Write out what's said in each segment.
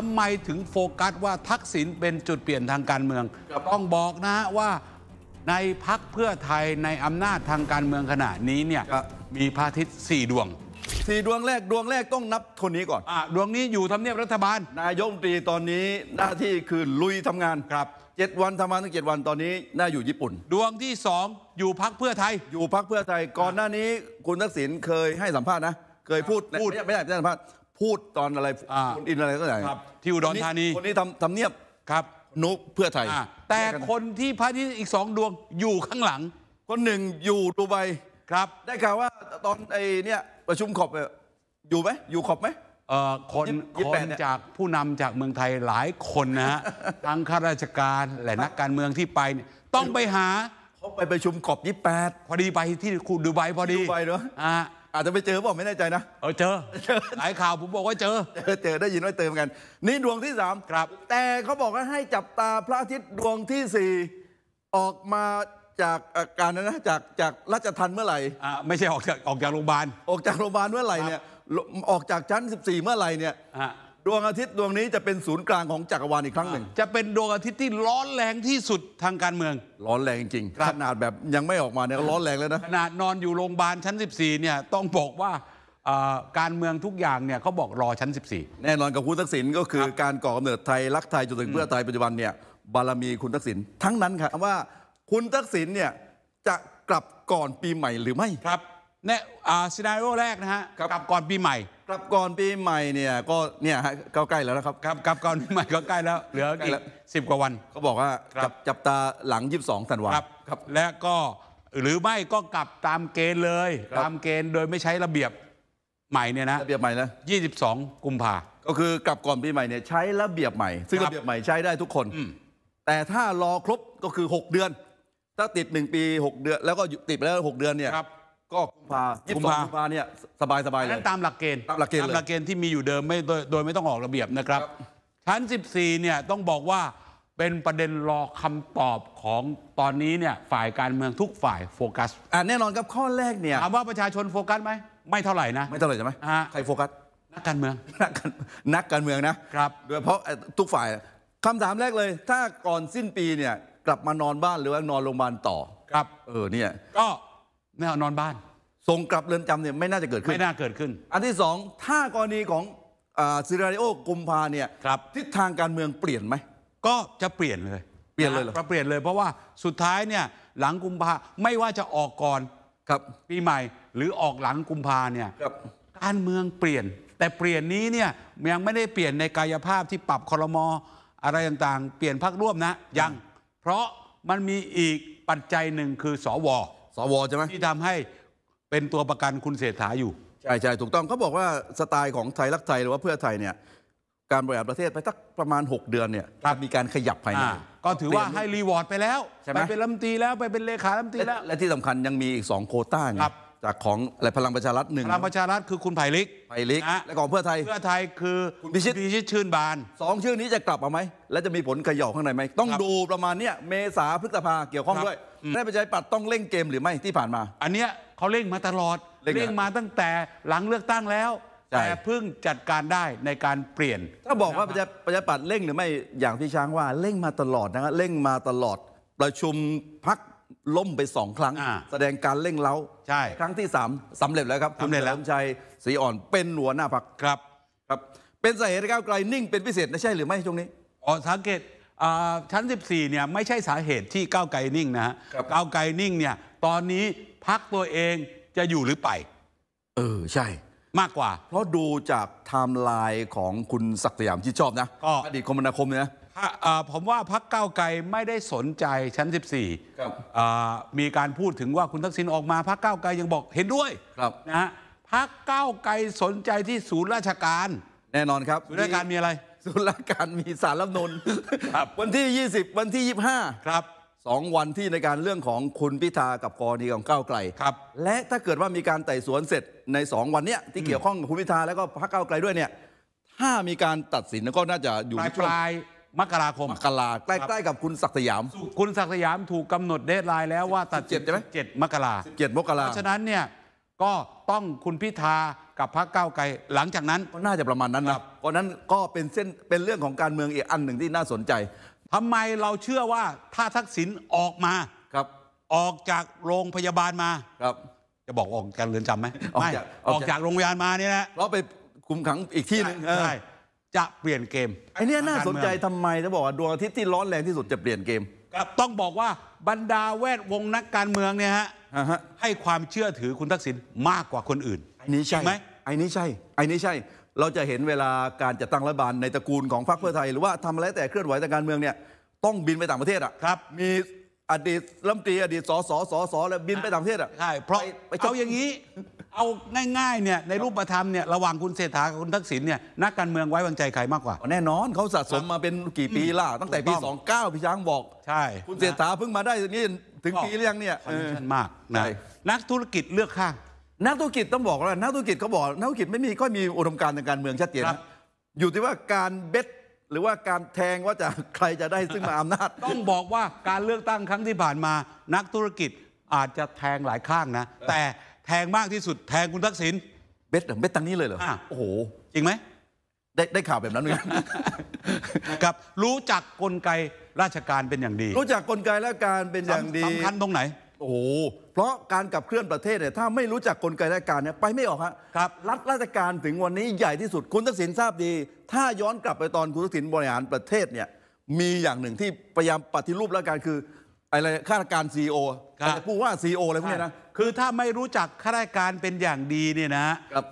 ทำไมถึงโฟกัสว่าทักษิณเป็นจุดเปลี่ยนทางการเมืองต้องบอกนะว่าในพักเพื่อไทยในอำนาจทางการเมืองขณะนี้เนี่ยมีพระอาทิตย์สี่ดวงสี่ดวงแรกดวงแรกต้องนับคนนี้ก่อนอดวงนี้อยู่ทำเนียบรัฐบาลนายกตรีตอนนี้หน้าที่คือลุยทำงานครับเจ็ดวันทำงานตั้งเจ็ดวันตอนนี้น่าอยู่ญี่ปุ่น ดวงที่สองอยู่พักเพื่อไทย อยู่พักเพื่อไทยก่อนหน้านี้ คุณทักษิณเคยให้สัมภาษณ์นะ เคยพูดพูดไม่ได้ไม่ได้สัมภาษณ์พูดตอนอะไรอ่าคุณอินอะไรก็ได้ที่อุดรธานีคนนี้ทำทำเนียบครับนุเพื่อไทย แต่คนที่พระาที่อีกสองดวงอยู่ข้างหลังคนหนึ่งอยู่ดูไบครับ ได้ข่าวว่าตอนไอ้เนี่ยประชุมขอบอยู่ไหมอยู่ขอบไหมคนคนจากผู้นำจากเมืองไทยหลายคนนะฮะทั้งข้าราชการและนักการเมืองที่ไป ต้องไปหาเขาไปประชุมกอบยี่แปดพอดีไปที่คูดูไบพอดีดูไบเนาะอาจจะไปเจอบอกไม่แน่ใจนะเออเจอหลายข่าวผมบอกว่าเจอ เจอได้ยินว่าเติมกัน นี่ดวงที่สามครับ แต่เขาบอกว่าให้จับตาพระอาทิตย์ดวงที่สี่ออกมาจาก อาการนั้นนะจากจากราชทันเมื่อไหร่ อ่า ไม่ใช่ออกจากออกจากโรงพยาบาล ออกจากโรงพยาบาลเมื่อไหร่เนี่ย ออกจากชั้น 14 เมื่อไหร่เนี่ยดวงอาทิตย์ดวงนี้จะเป็นศูนย์กลางของจักรวาลอีกครั้งหนึ่ง จะเป็นดวงอาทิตย์ที่ร้อนแรงที่สุดทางการเมืองร้อนแรงจริงขนาดแบบยังไม่ออกมาเนี่ยร้อนแรงแล้วนะขนาดนอนอยู่โรงพยาบาลชั้น 14เนี่ยต้องบอกว่าการเมืองทุกอย่างเนี่ยเขาบอกรอชั้น 14 แน่นอนกับคุณทักษิณก็คือการก่อกำเนิดไทย รักไทยจนถึงเพื่อไทยปัจจุบันเนี่ยบารมีคุณทักษิณทั้งนั้นครับว่าคุณทักษิณเนี่ยจะกลับก่อนปีใหม่หรือไม่ครับเนี่ยซีนาริโอแรกนะฮะกลับก่อนปีใหม่ กลับก่อนปีใหม่เนี่ย ก็เนี่ยฮะก็ใกล้แล้วนะครับกลับกลับก่อนปีใหม่ก็ใกล้แล้ว เหลืออีกสิบกว่าวันเขาบอกว่าจับจับตาหลังยี่ธันวาครับครับและก็หรือไม่ก็กลับตามเกณฑ์เลย ตามเกณฑ์โดยไม่ใช้ระเบียบใหม่เนี่ยนะระเบียบใหม่นะองกุมภาก็คือกลับก่อนปีใหม่เนี่ยใช้ระเบียบใหม่ซึ่งระเบียบใหม่ใช้ได้ทุกคนแต่ถ้ารอครบก็คือหกเดือน ถ้าติดหนึ่งปีหกเดือน แล้วก็ติดไปแล้วหกเดือนเนี่ยครับก็กุมภายี่สิบกุมภาเนี่ยสบายสบายเลยนั้นตามหลักเกณฑ์ตามหลักเกณฑ์ตามหลักเกณฑ์ที่มีอยู่เดิมไม่โดยโดยไม่ต้องออกระเบียบนะครับ ชั้น 14เนี่ยต้องบอกว่าเป็นประเด็นรอคำตอบของตอนนี้เนี่ยฝ่ายการเมืองทุกฝ่ายโฟกัสอ่าแน่นอนครับข้อแรกเนี่ยถามว่าประชาชนโฟกัสไหมไม่เท่าไหร่นะไม่เท่าไหร่ใช่ไหมใครโฟกัสนักการเมืองนักการนักการเมืองนะครับ โดยเพราะทุกฝ่ายคำถามแรกเลย ถ้าก่อนสิ้นปีเนี่ยกลับมานอนบ้านหรือว่านอนโรงพยาบาลต่อครับเออเนี่ยก็แน่นอนบ้านส่งกลับเรือนจำเนี่ยไม่น่าจะเกิดขึ้นไม่น่าเกิดขึ้น อันที่สองถ้ากรณีของซิราริโอกุมภาเนี่ยครับทิศทางการเมืองเปลี่ยนไหมก็จะเปลี่ยนเลย เปลี่ยนเลยเหรอเปลี่ยนเลยเพราะว่าสุดท้ายเนี่ยหลังกุมภาไม่ว่าจะออกก่อนครับปีใหม่หรือออกหลังกุมภาเนี่ยครับการเมืองเปลี่ยน แต่เปลี่ยนนี้เนี่ยยังไม่ได้เปลี่ยนในกายภาพที่ปรับคอรมออะไรต่างๆ เปลี่ยนพักร่วมนะยัง เพราะมันมีอีกปัจจัยหนึ่งคือ สวสวใช่ไหมที่ทำให้เป็นตัวประกันคุณเศรษฐาอยู่ใช่ใช่ถูกต้องเขาบอกว่าสไตล์ของไทยรักไทย หรือว่าเพื่อไทยเนี่ย การบริหารประเทศไปสักประมาณ 6 เดือนเนี่ยมีการขยับภายในก็ถือว่าให้รีวอร์ดไปแล้วไไปเป็นรัฐมนตรีแล้วไปเป็นเลขาลัฐมนตรีแล้ว และที่สำคัญยังมีอีกสองโคต้าไงจากของอะไรพลังประชารัฐหนึ่งพลังประชารัฐคือคุณไผ่ลิกไผ่ลิกนะและของเพื่อไทยเพื่อไทยคือบพิชิตพิชิต ชื่นบานสองชื่อนี้จะกลับมาไหมและจะมีผลขย่อข้างในไหมต้องดูประมาณเนี้ยเมษาพฤษภาเกี่ยวข้องด้วยได้ประชาปัดต้องเร่งเกมหรือไม่ที่ผ่านมา อันเนี้ยเขาเร่งมาตลอดเร่งมาตั้งแต่หลังเลือกตั้งแล้ว แต่เพิ่งจัดการได้ในการเปลี่ยนถ้าบอกว่าประชาปัดเร่งหรือไม่อย่างที่ช้างว่าเร่งมาตลอดนะครับเร่งมาตลอด ประชุมพักล่มไปสองครั้งแสดงการเร่งเล้าใช่ครั้งที่ 3 สำเร็จแล้วครับคุณเฉลิมชัยสีอ่อนเป็นหัวหน้าพรรคครับครับเป็นสาเหตุก้าวไกลนิ่ง เป็นพิเศษนะใช่หรือไม่ช่วงนี้อ๋อสังเกตชั้น 14เนี่ยไม่ใช่สาเหตุที่ก้าวไกลนิ่งนะฮะก้าวไกลนิ่งเนี่ยตอนนี้พักตัวเองจะอยู่หรือไปเออใช่มากกว่า เพราะดูจากไทม์ไลน์ของคุณศักดิ์สยามที่ชอบนะอดีตคมนาคมเนี่ยผมว่าพักเก้าไกลไม่ได้สนใจชั้น 14่มีการพูดถึงว่าคุณทักษิณออกมาพักเก้าไกลยังบอกเห็นด้วยนะฮะพักเก้าไกลสนใจที่ศูนย์ราชการแน่นอนครับศูนย์ราชการมีอะไรศูนย์ราชการมีสารรับนนครับวันที่ 20 วันที่25ครับสองวันที่ในการเรื่องของคุณพิธากับกรณีของเก้าไกลครับ และถ้าเกิดว่ามีการไต่สวนเสร็จใน 2 วันเนี้ยที่เกี่ยวข้องกับคุณพิธาแล้วก็พักเก้าไกลด้วยเนี่ยถ้ามีการตัดสินก็น่าจะอยู่ในปช่วงลายมกราคม มกราใกล้ๆกับคุณศักสยาม คุณศักสยามถูกกำหนดเดทไลน์แล้วว่าตัดเจ็ดใช่ไหมเจ็ดมกราเจ็ดมกราเพราะฉะนั้นเนี่ยก็ต้องคุณพิธากับพรรคก้าวไกล หลังจากนั้นก็น่าจะประมาณนั้นครันะบเพราะนั้นก็เป็นเส้นเป็นเรื่องของการเมืองอีกอันหนึ่งที่น่าสนใจทำไมเราเชื่อว่าถ้าทักษิณออกมาครับ ออกจากโรงพยาบาลมาครับ จะบอกออกจากเรือนจำไหมไม่ออกจากกจากโรงพยาบาลมาเนี่ยนะเราไปคุมขังอีกที่หนึ่งใช่จะเปลี่ยนเกมไอ้นี่น่าสนใจทำไมจะบอกว่าดวงอาทิตย์ที่ร้อนแรงที่สุดจะเปลี่ยนเกม ต้องบอกว่าบรรดาแวดวงนักการเมืองเนี่ยฮะให้ความเชื่อถือคุณทักษิณมากกว่าคนอื่นนี่ใช่ไหมไอ้นี้ใช่ไอ้นี้ใช่เราจะเห็นเวลาการจัดตั้งรัฐบาลในตระกูลของพรรคเพื่อไทยหรือว่าทำอะไรแต่เคลื่อนไหวทางการเมืองเนี่ยต้องบินไปต่างประเทศอ่ะครับมีอดีตรัมตรีอดีตสอสอสสแล้ว บินไป ต่างประเทศอ่ะใช่เพราะเอาอย่างนี้เอาง่ายๆเนี่ยในรูปธรรมเนี่ยระหว่างคุณเศรษฐา กับคุณทักษิณเนี่ยนักการเมืองไว้วางใจใครมากกว่า แน่นอนเขาสะสมมาเป็นกี่ปีล่ะตั้งแต่ปี 29 พี่ช้างบอก ใช่ คุณเศรษฐาเพิ่งมาได้นี่ถึงปีเรือยงเนี่ยคอนเนคชั่นมากนะนักธุรกิจเลือกข้างนักธุรกิจต้องบอกว่านักธุรกิจเขาบอกนักธุรกิจไม่มีก็มีอุดมการณ์ทางการเมืองชัดเจนอยู่ที่ว่าการเบ็ดหรือว่าการแทงว่าจะใครจะได้ซึ่งมาอำนาจ ต้องบอกว่าการเลือกตั้งครั้งที่ผ่านมานักธุรกิจอาจจะแทงหลายข้างนะ แต่แทงมากที่สุดแทงคุณทักษิณเบ็ดเหรอเบ็ดตังนี้เลยเหรอโอ้โหจริงไหมได้ได้ข่าวแบบนั้นเลยกับ รู้จักกลไกราชการเป็นอย่างดี รู้จักกลไกราชการเป็นอย่างดีสำคัญตรงไหนโอ้โหเพราะการกับเคลื่อนประเทศเนี่ยถ้าไม่รู้จักกลไกราชการเนี่ยไปไม่ออกฮะ ครับ รัฐราชการถึงวันนี้ใหญ่ที่สุดคุณทักษิณทราบดี ถ้าย้อนกลับไปตอนคุณทักษิณบริหารประเทศเนี่ยมีอย่างหนึ่งที่พยายามปฏิรูปราชการคืออะไรข้าราชการซีโอแต่ผู้ว่าซีโออะไรพวกนี้นะคือถ้าไม่รู้จักข้าราชการเป็นอย่างดีเนี่ยนะ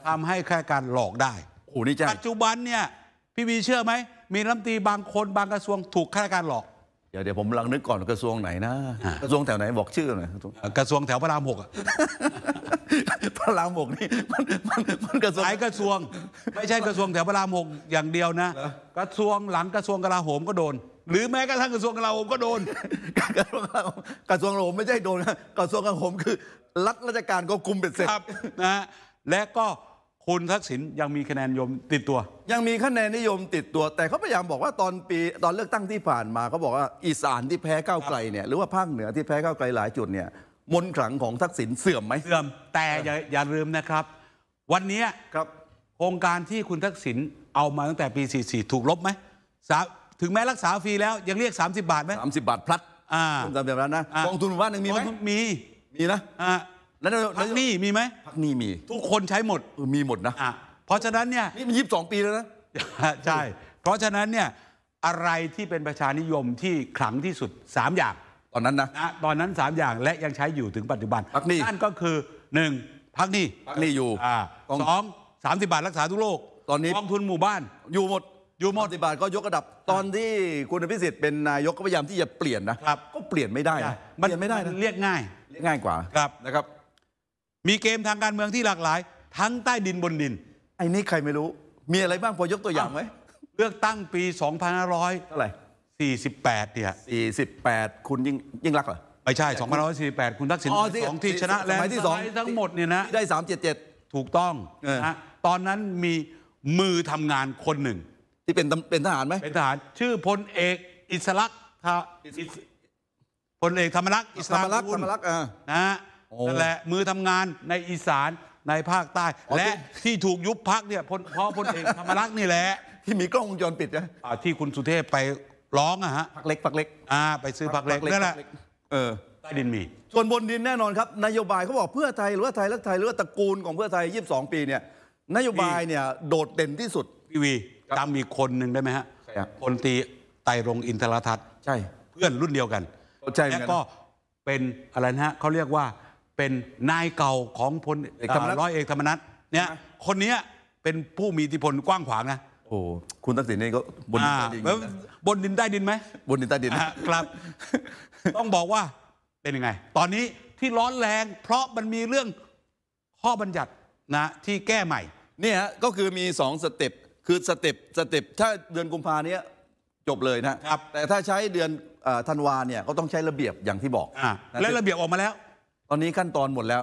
ทำให้ข้าราชการหลอกได้โอ้นี่จ้ปัจจุบันเนี่ยพี่วีเชื่อไหมมีรัฐมนตรีบางคนบางกระทรวงถูกข้าราชการหลอกเดี๋ยวผมลังนึกก่อนกระทรวงไหนนะกระทรวงแถวไหนบอกชื่อหน่อยกระทรวงแถวพระรามหกพระรามหกนี่มันมันมันกระทรวงหลายกระทรวง ไม่ใช่กระทรวงแถวพระรามหกอย่างเดียวนะกระทรวงหลังกระทรวงกลาโหมก็โดน หรือแม้กระทั่งกระทรวงกลาโหมก็โดน กระทรวงกลาโหมกระทรวงกลาโหมไม่ใช่โดน กระทรวงกลาโหมคือ รัฐราชการก็คุมเป็นเสร็จนะและก็คุณทักษิณยังมีคะแนนยมติดตัว ยังมีคะแนนนิยมติดตัว แต่เขาพยายามบอกว่าตอนปีตอนเลือกตั้งที่ผ่านมาเขาบอกว่าอีสานที่แพ้ก้าวไกลเนี่ยหรือว่าภาคเหนือที่แพ้ก้าวไกลหลายจุดเนี่ย มนขลังของทักษิณเสื่อมไหมเสื่อม แต่อย่าอย่าลืมนะครับ วันนี้ครับ โครงการที่คุณทักษิณเอามาตั้งแต่ปี44ถูกลบไหมถึงแม้รักษาฟรีแล้วยังเรียก 30 บาทไหมสิบาทพลัดอ่าจำแบบนั้นนะกองทุนว่าหนึ่งมีไหมมีมีนะแล้วพักหนี้มีไหมพักหนี้มีทุกคนใช้หมดเออมีหมดนะเพราะฉะนั้นเนี่ยนี่มันยีิบสองปีแล้วนะใช่ เพราะฉะนั้นเนี่ยอะไรที่เป็นประชานิยมที่ขลังที่สุด 3 อย่างตอนนั้นนะตอนนั้น 3 อย่างและยังใช้อยู่ถึงปัจจุบันพักหนี้นั่นก็คือ 1. พักหนี้พักหนี้อยู่อสองสามสิบบาทรักษาทุกโรคตอนนี้กองทุนหมู่บ้าน อยู่หมดอยู่หมดสิบบาทก็ยกระดับตอนที่คุณอิสิทธิ์เป็นนายกก็พยายามที่จะเปลี่ยนนะครับ ก็เปลี่ยนไม่ได้นะเปลี่ยนไม่ได้นะเรียกง่ายง่ายกว่าครับนะครับมีเกมทางการเมืองที่หลากหลาย ทั้งใต้ดินบนดิน ไอ้นี่ใครไม่รู้ มีอะไรบ้าง พอยกตัวอย่างไหมเลือกตั้งปี2500เทอะไร 48 เนี่ย 48 คุณยิ่งยิ่งรักเหรอ ไม่ใช่2548 คุณทักษิณสองที่ชนะแล้สมัยที่สองทั้งหมดเนี่ยนะได้ 377 ถูกต้องนะตอนนั้นมีมือทำงานคนหนึ่ง ที่เป็นเป็นทหารไหมเป็นทหารชื่อพลเอกอิสลักษ์ทะพลเอกธรรมรักษ์อิสลารักษ์ธรรมรักษ์อ่านะนั่นแหละมือทำงานในอีสานในภาคใต้ และที่ถูกยุบพักเนี่ยเพราะพลเอกธรรมรักษ์นี่แหละ ที่มีกล้องวงจรปิดนะที่คุณสุเทพไปร้องอะฮะพักเล็กพักเล็กอ่าไปซื้อพักเล็กนั่นแหละเออ ใต้ดินมี ส่วนบนดินแน่นอนครับ นโยบายเขาบอกเพื่อไทยหรือว่าไทยรักไทยหรือว่าตระกูลของเพื่อไทย 22 ปีเนี่ยนโยบายเนี่ยโดดเด่นที่สุดพี่วีจำอีกคนหนึ่งได้ไหมฮะคนตีไตรงอินทรทัศน์ใช่เพื่อนรุ่นเดียวกันแล้วก็เป็นอะไรนะฮะเขาเรียกว่าเป็นนายเก่าของ พลร้อยเอกธรรมนัฐเนี่ย คนเนี้ยเป็นผู้มีอิทธิพล กว้างขวางนะโอ้คุณตักสินนี่ก็บนดินใต้ดินแล้วนะบนดินได้ดินไหม บน ดินใต้ดินครับ ต้องบอกว่าเป็นยังไง ตอนนี้ที่ร้อน แรง เพราะมันมีเรื่องข้อบัญญัตินะ ที่แก้ ใหม่เนี่ยก็คือมี 2สเต็ปคือสเต็ปสเต็ปถ้าเดือนกุมภาเนี้ย จบเลยนะครับแต่ถ้าใช้เดือนธันวาเนี่ยก็ต้องใช้ระเบียบอย่างที่บอกอ่และระเบียบออกมาแล้วตอนนี้ขั้นตอนหมดแล้ว